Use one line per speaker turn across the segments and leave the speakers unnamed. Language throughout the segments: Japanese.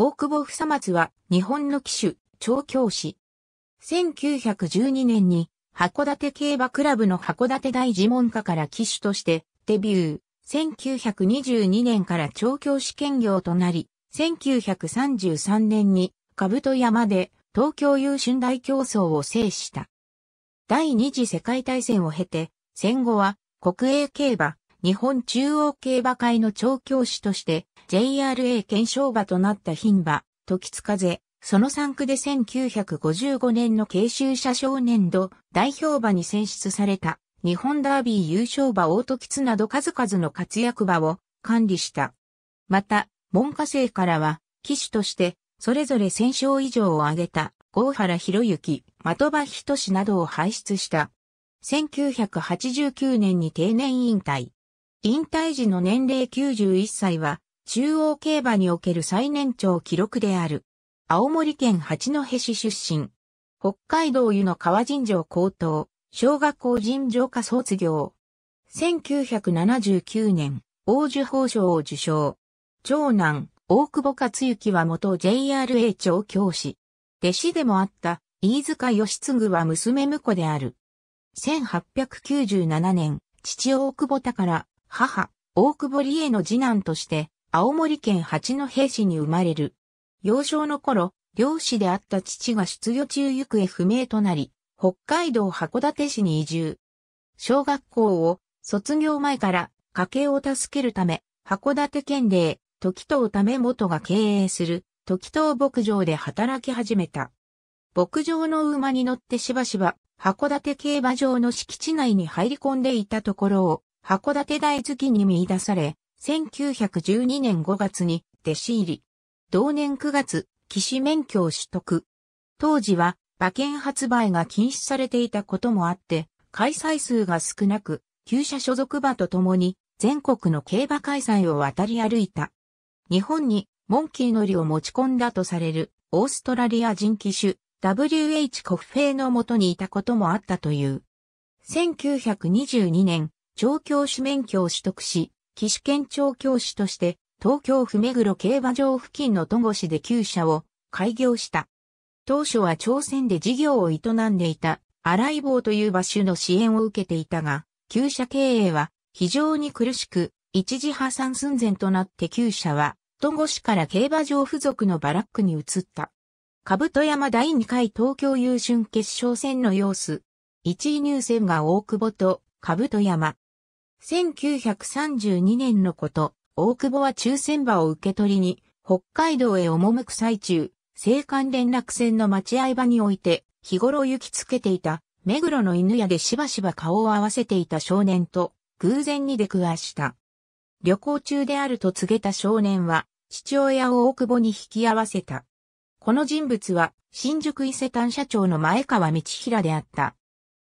大久保久松は日本の騎手、調教師。1912年に函館競馬クラブの函館大自門家から騎手としてデビュー。1922年から調教師兼業となり、1933年に兜山で東京優春大競争を制した。第二次世界大戦を経て、戦後は国営競馬、日本中央競馬会の調教師として JRA 検証馬となった牝馬、時津風、その3区で1955年の慶州車少年度代表馬に選出された日本ダービー優勝馬大時津など数々の活躍馬を管理した。また、門下生からは、騎手として、それぞれ1000勝以上を挙げた、郷原博之、的場仁などを輩出した。1989年に定年引退。引退時の年齢91歳は、中央競馬における最年長記録である。青森県八戸市出身。北海道湯の川尋常高等、小学校尋常科卒業。1979年、王樹法賞を受賞。長男、大久保克行は元 JRA 長教師。弟子でもあった、飯塚義継は娘婿である。1897年、父大久保宝、母、大久保理恵の次男として、青森県八戸市に生まれる。幼少の頃、漁師であった父が出魚中行方不明となり、北海道函館市に移住。小学校を卒業前から家計を助けるため、函館県で時藤ため元が経営する時藤牧場で働き始めた。牧場の馬に乗ってしばしば函館競馬場の敷地内に入り込んでいたところを函館大好きに見出され、1912年5月に弟子入り。同年9月、騎士免許を取得。当時は馬券発売が禁止されていたこともあって、開催数が少なく、旧車所属馬と共に全国の競馬開催を渡り歩いた。日本にモンキー乗りを持ち込んだとされるオーストラリア人騎手 WH コフフェイの元にいたこともあったという。1922年、調教師免許を取得し、騎手兼調教師として、東京府目黒競馬場付近の戸越で旧車を開業した。当初は朝鮮で事業を営んでいたイ井坊という場所の支援を受けていたが、旧車経営は非常に苦しく、一時破産寸前となって旧車は、戸越から競馬場付属のバラックに移った。兜山第2回東京優春決勝戦の様子。1位入選が大久保と兜山。1932年のこと、大久保は抽選場を受け取りに、北海道へ赴く最中、青函連絡船の待合場において、日頃行きつけていた、目黒の犬屋でしばしば顔を合わせていた少年と、偶然に出くわした。旅行中であると告げた少年は、父親を大久保に引き合わせた。この人物は、新宿伊勢丹社長の前川道平であった。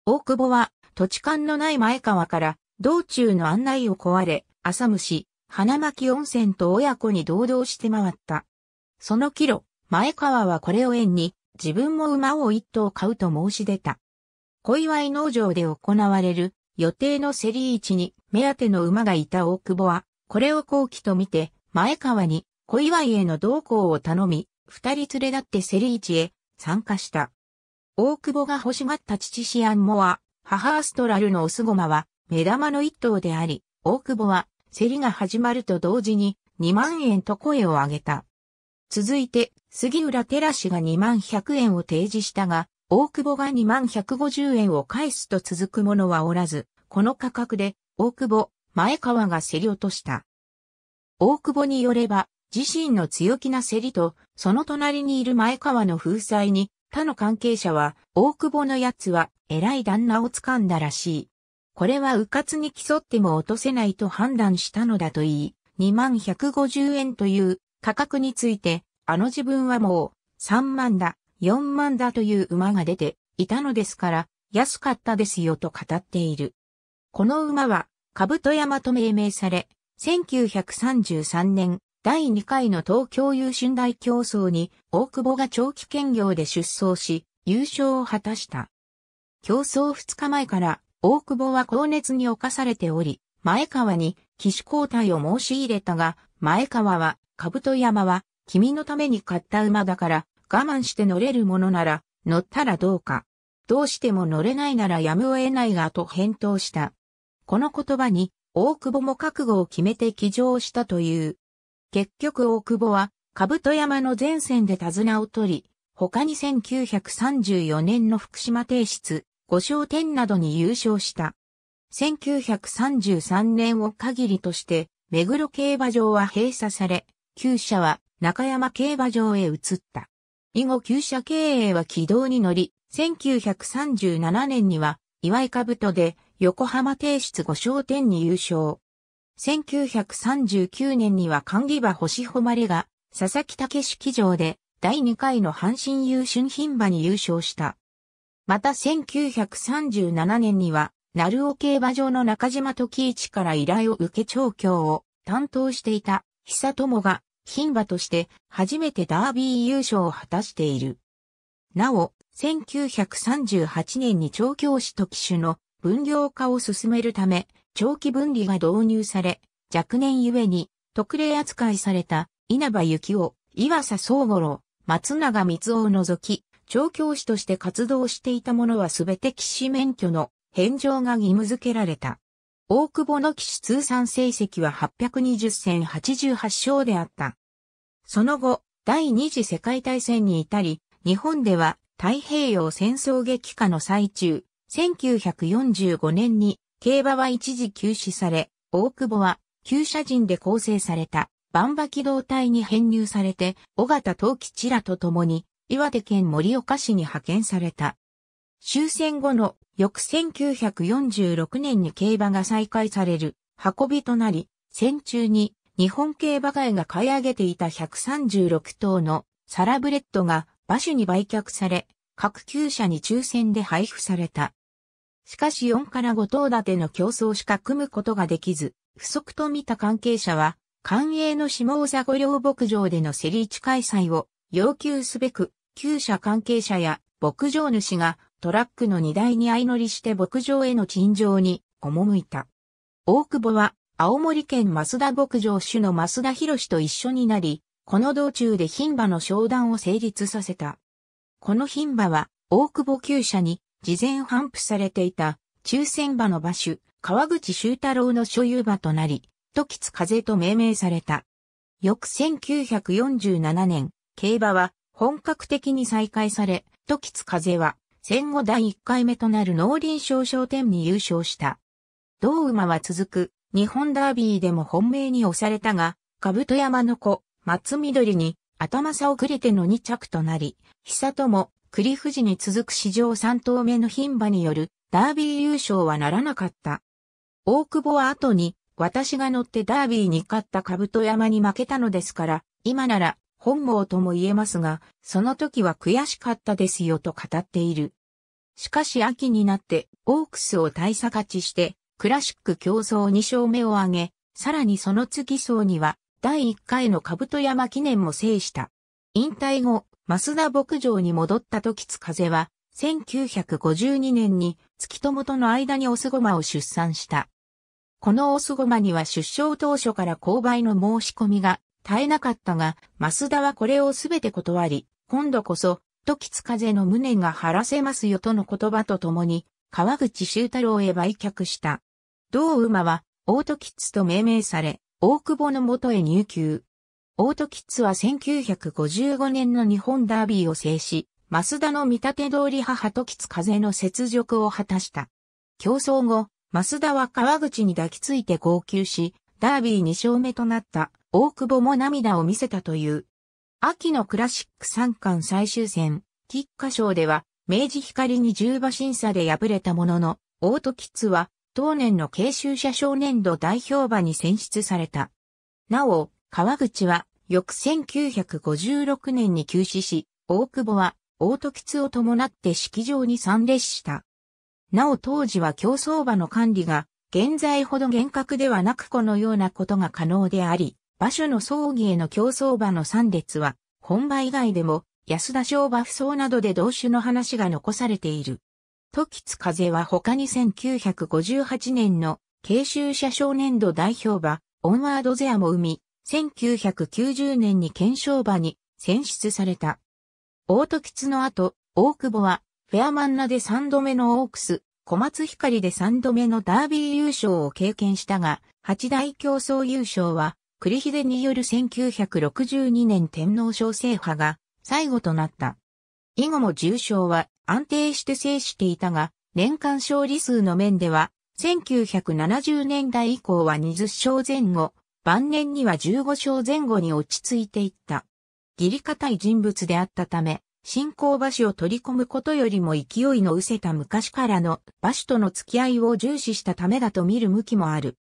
大久保は、土地勘のない前川から、道中の案内を壊れ、浅虫、花巻温泉と親子に同道して回った。その帰路、前川はこれを縁に、自分も馬を一頭買うと申し出た。小祝農場で行われる予定の競り市に目当ての馬がいた大久保は、これを好期と見て、前川に小祝への同行を頼み、二人連れ立って競り市へ参加した。大久保が欲しがった父シアンモア、母アストラルのオスゴマは、目玉の一頭であり、大久保は、競りが始まると同時に、2万円と声を上げた。続いて、杉浦寺氏が2万100円を提示したが、大久保が2万150円を返すと続く者はおらず、この価格で、大久保、前川が競り落とした。大久保によれば、自身の強気な競りと、その隣にいる前川の風采に、他の関係者は、大久保の奴は、偉い旦那を掴んだらしい。これは迂闊に競っても落とせないと判断したのだといい、2150円という価格について、あの自分はもう3万だ、4万だという馬が出ていたのですから、安かったですよと語っている。この馬は、兜山と命名され、1933年、第2回の東京優春大競争に、大久保が長期兼業で出走し、優勝を果たした。競争2日前から、大久保は高熱に侵されており、前川に騎士交代を申し入れたが、前川は、兜山は、君のために買った馬だから、我慢して乗れるものなら、乗ったらどうか。どうしても乗れないならやむを得ないが、と返答した。この言葉に、大久保も覚悟を決めて騎乗したという。結局大久保は、兜山の前線で手綱を取り、他に1934年の福島提出、五勝店などに優勝した。1933年を限りとして、目黒競馬場は閉鎖され、旧社は中山競馬場へ移った。以後旧社経営は軌道に乗り、1937年には岩井兜で横浜提出五商店に優勝。1939年には管理馬星誉が佐々木武式場で第2回の阪神優春品馬に優勝した。また1937年には、鳴尾競馬場の中島時一から依頼を受け調教を担当していた久友が牝馬として初めてダービー優勝を果たしている。なお、1938年に調教師と機種の分業化を進めるため、長期分離が導入され、若年ゆえに特例扱いされた稲葉幸夫、岩佐総五郎、松永光夫を除き、調教師として活動していた者はすべて騎士免許の返上が義務付けられた。大久保の騎士通算成績は820戦88勝であった。その後、第二次世界大戦に至り、日本では太平洋戦争激化の最中、1945年に競馬は一時休止され、大久保は旧社陣で構成された万馬機動隊に編入されて、尾形東吉らと共に岩手県盛岡市に派遣された。終戦後の翌1946年に競馬が再開される運びとなり、戦中に日本競馬会が買い上げていた136頭のサラブレッドが馬主に売却され、各厩舎に抽選で配布された。しかし4から5頭立ての競争しか組むことができず、不足と見た関係者は、官営の下尾座御領牧場での競り市開催を要求すべく、旧社関係者や牧場主がトラックの荷台に相乗りして牧場への陳情に赴いた。大久保は青森県増田牧場主の増田博と一緒になり、この道中で牝馬の商談を成立させた。この牝馬は大久保厩舎に事前反布されていた抽選馬の馬主、川口修太郎の所有馬となり、時津風と命名された。翌1947年、競馬は本格的に再開され、時津風は戦後第1回目となる農林賞商店に優勝した。同馬は続く日本ダービーでも本命に押されたが、兜山の子、松緑に頭差遅れての2着となり、久友、栗富士に続く史上3頭目の牝馬によるダービー優勝はならなかった。大久保は後に私が乗ってダービーに勝った兜山に負けたのですから、今なら本望とも言えますが、その時は悔しかったですよと語っている。しかし秋になってオークスを大差勝ちして、クラシック競争2勝目を挙げ、さらにその次走には第1回の兜山記念も制した。引退後、増田牧場に戻った時津風は、1952年に月友との間にオスゴマを出産した。このオスゴマには出生当初から購買の申し込みが耐えなかったが、増田はこれをすべて断り、今度こそ、時津風の無念が晴らせますよとの言葉とともに、川口修太郎へ売却した。同馬は、オートキッズと命名され、大久保の元へ入球。オートキッズは1955年の日本ダービーを制し、増田の見立て通り母時津風の雪辱を果たした。競争後、増田は川口に抱きついて号泣し、ダービー2勝目となった大久保も涙を見せたという。秋のクラシック三冠最終戦、菊花賞では、明治光に10馬審査で敗れたものの、オートキッズは、当年の慶州者少年度代表馬に選出された。なお、川口は、翌1956年に休止し、大久保は、オートキッズを伴って式場に参列した。なお当時は競走馬の管理が現在ほど厳格ではなくこのようなことが可能であり、馬種の葬儀への競争馬の参列は、本場以外でも、安田賞馬不走などで同種の話が残されている。時津風は他に1958年の慶州車少年度代表馬、オンワードゼアも生み、1990年に検証馬に選出された。大時津の後、大久保は、フェアマンナで3度目のオークス、小松光で3度目のダービー優勝を経験したが、八大競争優勝は、栗秀による1962年天皇賞制覇が最後となった。以後も重賞は安定して制していたが、年間勝利数の面では、1970年代以降は20勝前後、晩年には15勝前後に落ち着いていった。義理堅い人物であったため、新興馬種を取り込むことよりも勢いの失せた昔からの馬種との付き合いを重視したためだと見る向きもある。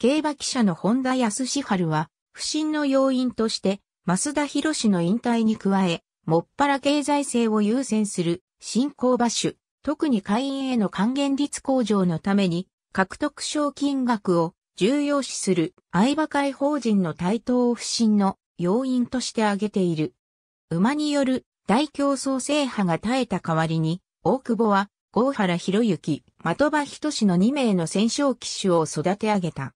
競馬記者の本田康史春は、不審の要因として、増田博士の引退に加え、もっぱら経済性を優先する新興馬種、特に会員への還元率向上のために、獲得賞金額を重要視する相場会法人の台頭を不審の要因として挙げている。馬による大競争制覇が耐えた代わりに、大久保は、郷原博之、的場仁の2名の戦勝騎手を育て上げた。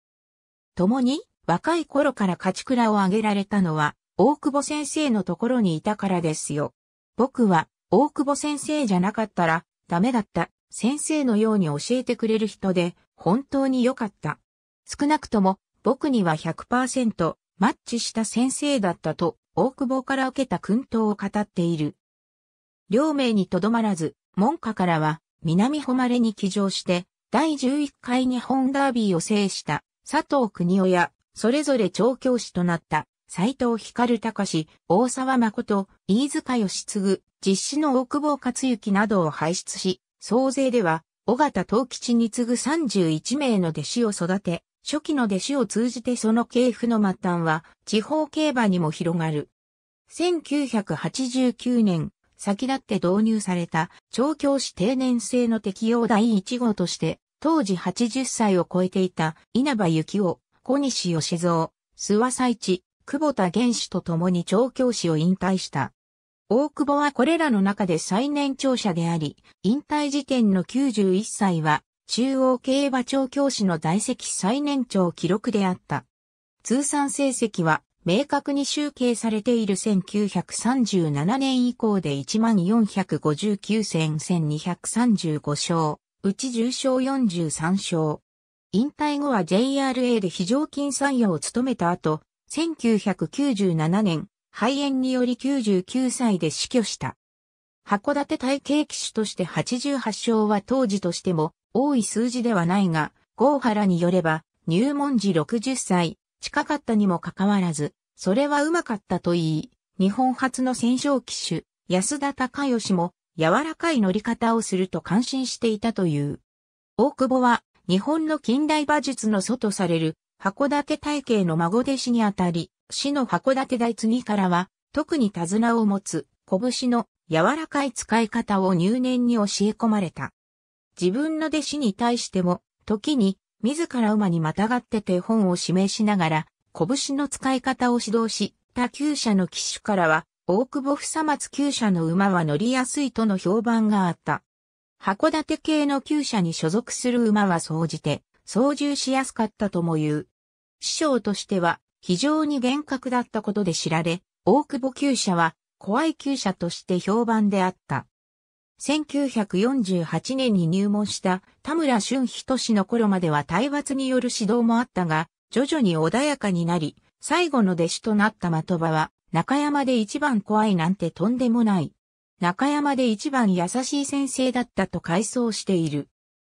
共に、若い頃から勝ち倉を挙げられたのは、大久保先生のところにいたからですよ。僕は、大久保先生じゃなかったら、ダメだった。先生のように教えてくれる人で、本当に良かった。少なくとも、僕には100%マッチした先生だったと大久保から受けた薫陶を語っている。両名にとどまらず、門下からは、南誉に騎乗して、第11回日本ダービーを制した佐藤国夫や、それぞれ調教師となった斎藤光隆、大沢誠、飯塚義継、実施の大久保克行などを輩出し、総勢では、小形東吉に次ぐ31名の弟子を育て、初期の弟子を通じてその系譜の末端は地方競馬にも広がる。1989年、先立って導入された調教師定年制の適用第1号として、当時80歳を超えていた稲葉幸雄、小西義蔵、諏訪佐一、久保田玄氏と共に調教師を引退した。大久保はこれらの中で最年長者であり、引退時点の91歳は中央競馬調教師の在籍最年長記録であった。通算成績は明確に集計されている1937年以降で1459戦1235勝、うち重賞43勝。引退後は JRA で非常勤採用を務めた後、1997年、肺炎により99歳で死去した。函館体系騎手として88勝は当時としても多い数字ではないが、郷原によれば、入門時60歳、近かったにもかかわらず、それはうまかったと言い、日本初の戦勝機種、安田隆義も、柔らかい乗り方をすると感心していたという。大久保は、日本の近代馬術の祖とされる、函館大系の孫弟子にあたり、死の函館大継からは、特に手綱を持つ、拳の柔らかい使い方を入念に教え込まれた。自分の弟子に対しても、時に自ら馬にまたがって手本を示しながら、拳の使い方を指導し、他厩舎の騎手からは、大久保房松厩舎の馬は乗りやすいとの評判があった。函館系の厩舎に所属する馬は総じて、操縦しやすかったとも言う。師匠としては、非常に厳格だったことで知られ、大久保厩舎は、怖い厩舎として評判であった。1948年に入門した田村俊氏の頃までは体罰による指導もあったが、徐々に穏やかになり、最後の弟子となった的場は、中山で一番怖いなんてとんでもない。中山で一番優しい先生だったと回想している。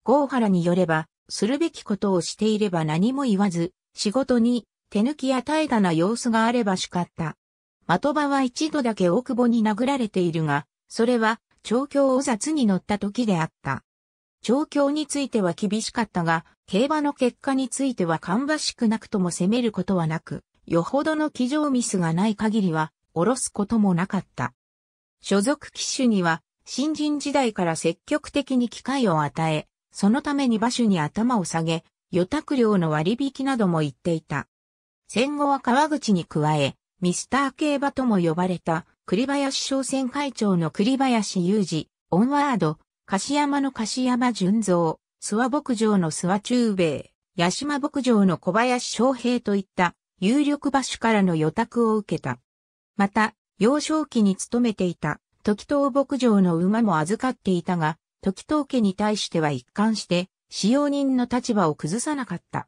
郷原によれば、するべきことをしていれば何も言わず、仕事に手抜きや怠惰な様子があれば叱った。的場は一度だけ大久保に殴られているが、それは調教を雑に乗った時であった。調教については厳しかったが、競馬の結果については芳しくなくとも攻めることはなく、よほどの騎乗ミスがない限りは、下ろすこともなかった。所属騎手には、新人時代から積極的に機会を与え、そのために馬主に頭を下げ、予託料の割引なども言っていた。戦後は川口に加え、ミスター競馬とも呼ばれた栗林商船会長の栗林雄二、オンワード、柏山の柏山純造、諏訪牧場の諏訪中米、八島牧場の小林昌平といった有力場所からの予託を受けた。また、幼少期に勤めていた時東牧場の馬も預かっていたが、時東家に対しては一貫して使用人の立場を崩さなかった。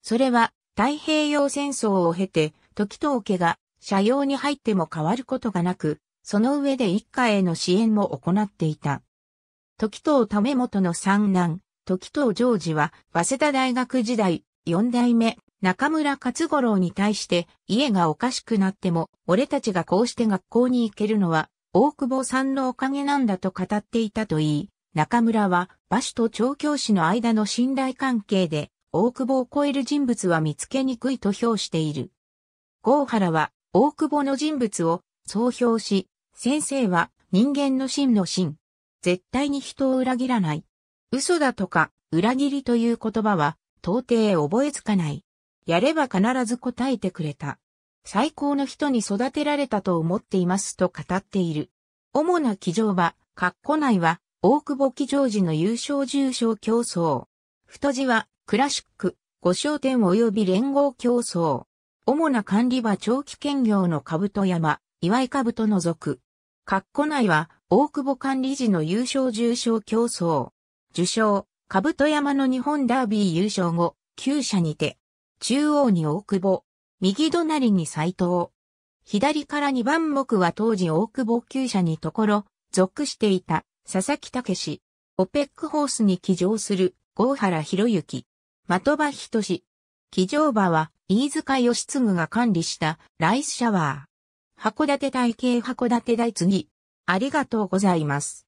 それは太平洋戦争を経て時東家が車用に入っても変わることがなく、その上で一家への支援も行っていた。時藤為元の三男、時藤常治は、早稲田大学時代、四代目、中村勝五郎に対して、家がおかしくなっても、俺たちがこうして学校に行けるのは、大久保さんのおかげなんだと語っていたといい、中村は、馬主と調教師の間の信頼関係で、大久保を超える人物は見つけにくいと評している。郷原は、大久保の人物を総評し、先生は人間の真の真。絶対に人を裏切らない。嘘だとか、裏切りという言葉は、到底覚えつかない。やれば必ず答えてくれた。最高の人に育てられたと思っていますと語っている。主な騎乗は、括弧内は、大久保騎乗時の優勝重賞競争。太字は、クラシック、五商点及び連合競争。主な管理は長期兼業の兜山、岩井兜の族。括弧内は、大久保管理時の優勝重賞競争。受賞、兜山の日本ダービー優勝後、旧社にて。中央に大久保。右隣に斎藤。左から2番目は当時大久保旧社にところ、属していた、佐々木武氏。オペックホースに騎乗する、郷原博之。的場仁志。騎乗馬は、飯塚義継が管理したライスシャワー。函館台系函館大次。ありがとうございます。